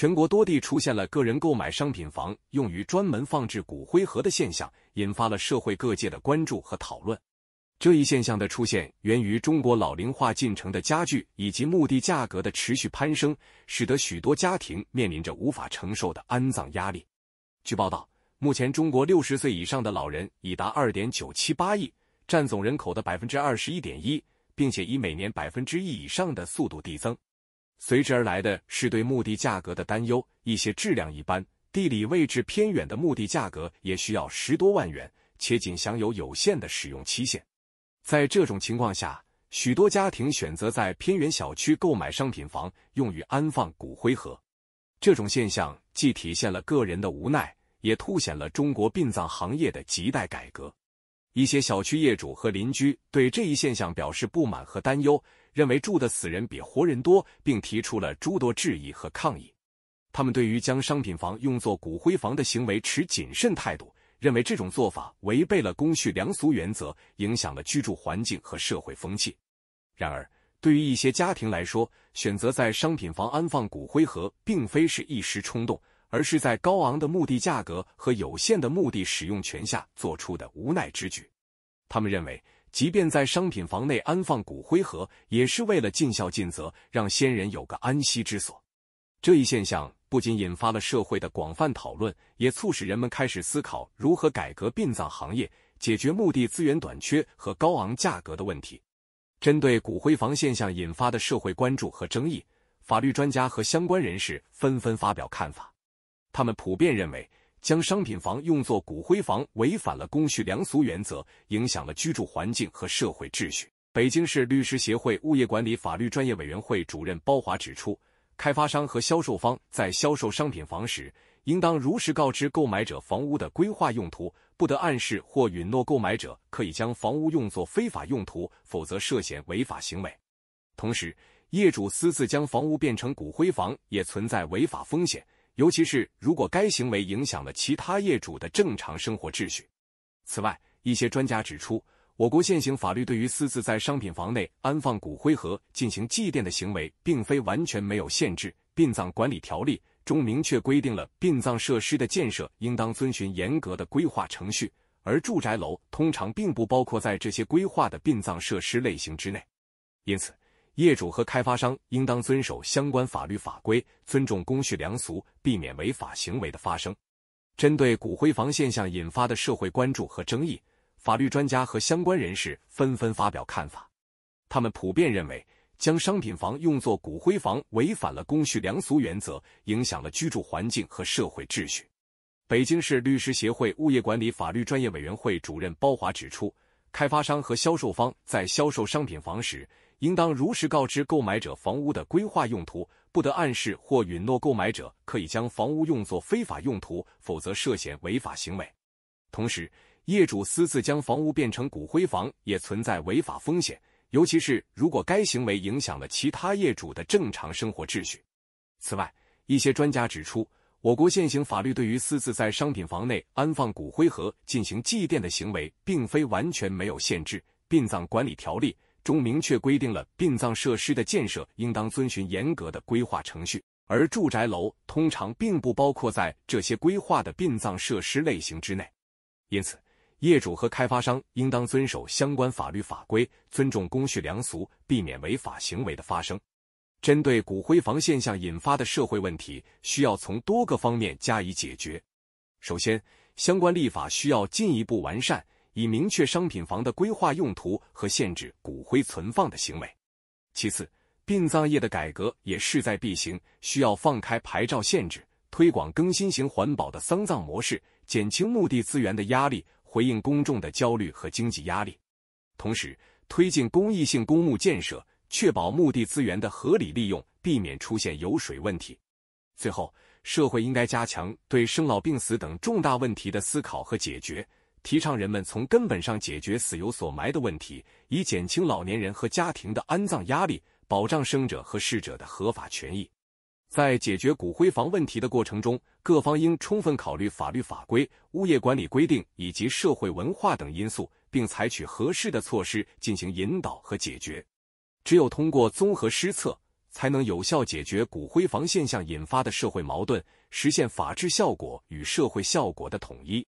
全国多地出现了个人购买商品房用于专门放置骨灰盒的现象，引发了社会各界的关注和讨论。这一现象的出现，源于中国老龄化进程的加剧以及墓地价格的持续攀升，使得许多家庭面临着无法承受的安葬压力。据报道，目前中国六十岁以上的老人已达二点九七八亿，占总人口的百分之二十一点一，并且以每年百分之一以上的速度递增。随之而来的是对墓地价格的担忧，一些质量一般、地理位置偏远的墓地价格也需要十多万元，且仅享有有限的使用期限。在这种情况下，许多家庭选择在偏远小区购买商品房，用于安放骨灰盒。这种现象既体现了个人的无奈，也凸显了中国殡葬行业的亟待改革。一些小区业主和邻居对这一现象表示不满和担忧。认为住的死人比活人多，并提出了诸多质疑和抗议。他们对于将商品房用作骨灰房的行为持谨慎态度，认为这种做法违背了公序良俗原则，影响了居住环境和社会风气。然而，对于一些家庭来说，选择在商品房安放骨灰盒，并非是一时冲动，而是在高昂的墓地价格和有限的墓地使用权下做出的无奈之举。他们认为。即便在商品房内安放骨灰盒，也是为了尽孝尽责，让先人有个安息之所。这一现象不仅引发了社会的广泛讨论，也促使人们开始思考如何改革殡葬行业，解决墓地资源短缺和高昂价格的问题。针对骨灰房现象引发的社会关注和争议，法律专家和相关人士纷纷发表看法。他们普遍认为，将商品房用作骨灰房，违反了公序良俗原则，影响了居住环境和社会秩序。北京市律师协会物业管理法律专业委员会主任包华指出，开发商和销售方在销售商品房时，应当如实告知购买者房屋的规划用途，不得暗示或允诺购买者可以将房屋用作非法用途，否则涉嫌违法行为。同时，业主私自将房屋变成骨灰房，也存在违法风险。尤其是如果该行为影响了其他业主的正常生活秩序。此外，一些专家指出，我国现行法律对于私自在商品房内安放骨灰盒进行祭奠的行为，并非完全没有限制。殡葬管理条例中明确规定了殡葬设施的建设应当遵循严格的规划程序，而住宅楼通常并不包括在这些规划的殡葬设施类型之内。因此，业主和开发商应当遵守相关法律法规，尊重公序良俗，避免违法行为的发生。针对骨灰房现象引发的社会关注和争议，法律专家和相关人士纷纷发表看法。他们普遍认为，将商品房用作骨灰房违反了公序良俗原则，影响了居住环境和社会秩序。北京市律师协会物业管理法律专业委员会主任包华指出。开发商和销售方在销售商品房时，应当如实告知购买者房屋的规划用途，不得暗示或允诺购买者可以将房屋用作非法用途，否则涉嫌违法行为。同时，业主私自将房屋变成骨灰房也存在违法风险，尤其是如果该行为影响了其他业主的正常生活秩序。此外，一些专家指出。我国现行法律对于私自在商品房内安放骨灰盒进行祭奠的行为，并非完全没有限制。殡葬管理条例中明确规定了殡葬设施的建设应当遵循严格的规划程序，而住宅楼通常并不包括在这些规划的殡葬设施类型之内。因此，业主和开发商应当遵守相关法律法规，尊重公序良俗，避免违法行为的发生。针对骨灰房现象引发的社会问题，需要从多个方面加以解决。首先，相关立法需要进一步完善，以明确商品房的规划用途和限制骨灰存放的行为。其次，殡葬业的改革也势在必行，需要放开牌照限制，推广更新型环保的丧葬模式，减轻墓地资源的压力，回应公众的焦虑和经济压力。同时，推进公益性公墓建设。确保墓地资源的合理利用，避免出现油水问题。最后，社会应该加强对生老病死等重大问题的思考和解决，提倡人们从根本上解决死有所埋的问题，以减轻老年人和家庭的安葬压力，保障生者和逝者的合法权益。在解决骨灰房问题的过程中，各方应充分考虑法律法规、物业管理规定以及社会文化等因素，并采取合适的措施进行引导和解决。只有通过综合施策，才能有效解决骨灰房现象引发的社会矛盾，实现法治效果与社会效果的统一。